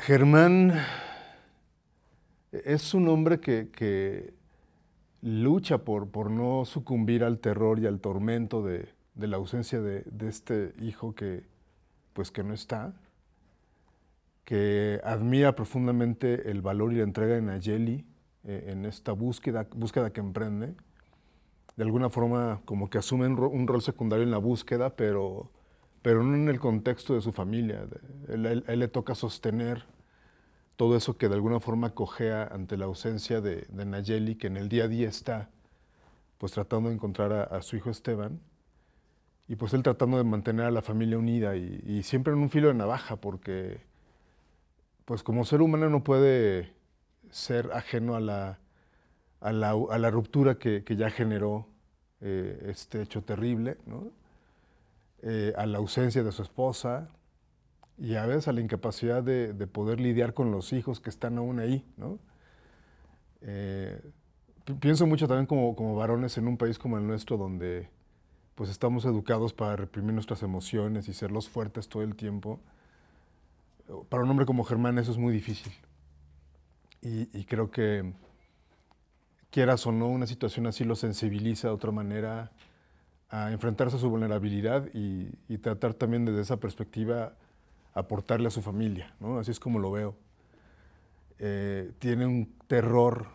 Germán es un hombre que, lucha por, no sucumbir al terror y al tormento de, la ausencia de, este hijo pues, que, no está, que admira profundamente el valor y la entrega de Nayeli eh, en esta búsqueda, búsqueda que emprende. De alguna forma, como que asume un, rol secundario en la búsqueda, pero pero no en el contexto de su familia. Él, le toca sostener todo eso que de alguna forma cojea ante la ausencia de, Nayeli, que en el día a día está pues tratando de encontrar a, su hijo Esteban, y pues él tratando de mantener a la familia unida y, siempre en un filo de navaja, porque pues como ser humano no puede ser ajeno a la, a la, ruptura que, ya generó eh, este hecho terrible, ¿no? Eh, a la ausencia de su esposa y a veces a la incapacidad de, poder lidiar con los hijos que están aún ahí, ¿no? Eh, pienso mucho también como, como, varones en un país como el nuestro donde pues estamos educados para reprimir nuestras emociones y ser los fuertes todo el tiempo. Para un hombre como Germán eso es muy difícil. Y, y creo que quieras o no, una situación así lo sensibiliza de otra manera, a enfrentarse a su vulnerabilidad y, tratar también desde esa perspectiva aportarle a su familia, ¿no? Así es como lo veo. Eh, tiene un terror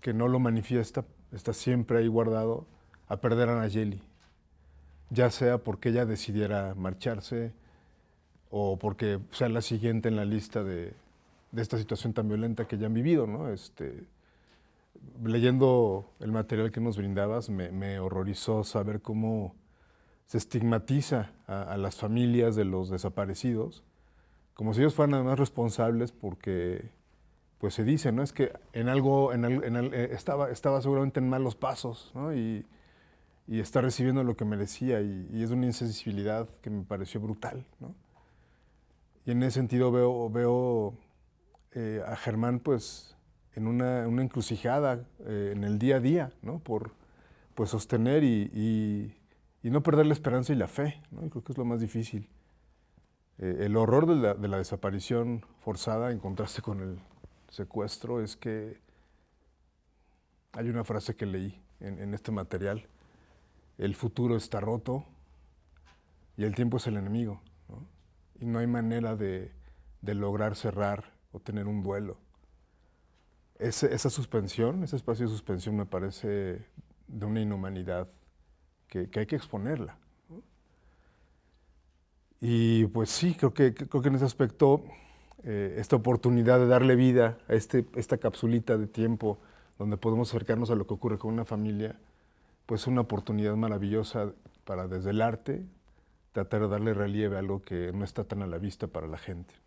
que no lo manifiesta, está siempre ahí guardado, a perder a Nayeli, ya sea porque ella decidiera marcharse o porque sea la siguiente en la lista de, esta situación tan violenta que ya han vivido, ¿no? Este, leyendo el material que nos brindabas, me, horrorizó saber cómo se estigmatiza a, las familias de los desaparecidos, como si ellos fueran además responsables porque, pues se dice, ¿no? Es que en algo, eh, estaba, estaba seguramente en malos pasos, ¿no? Y, está recibiendo lo que merecía y, y, es una insensibilidad que me pareció brutal, ¿no? Y en ese sentido veo, veo eh, a Germán, pues, en una, encrucijada eh, en el día a día, Por pues, sostener y, no perder la esperanza y la fe, creo que es lo más difícil. Eh, el horror de la, de desaparición forzada en contraste con el secuestro es que hay una frase que leí en, este material, el futuro está roto y el tiempo es el enemigo, ¿no? Y no hay manera de, de lograr cerrar o tener un duelo esa suspensión, ese espacio de suspensión me parece de una inhumanidad que, hay que exponerla. Y pues sí, creo que, creo que en ese aspecto, eh, esta oportunidad de darle vida a este, esta capsulita de tiempo donde podemos acercarnos a lo que ocurre con una familia, pues es una oportunidad maravillosa para desde el arte tratar de darle relieve a algo que no está tan a la vista para la gente.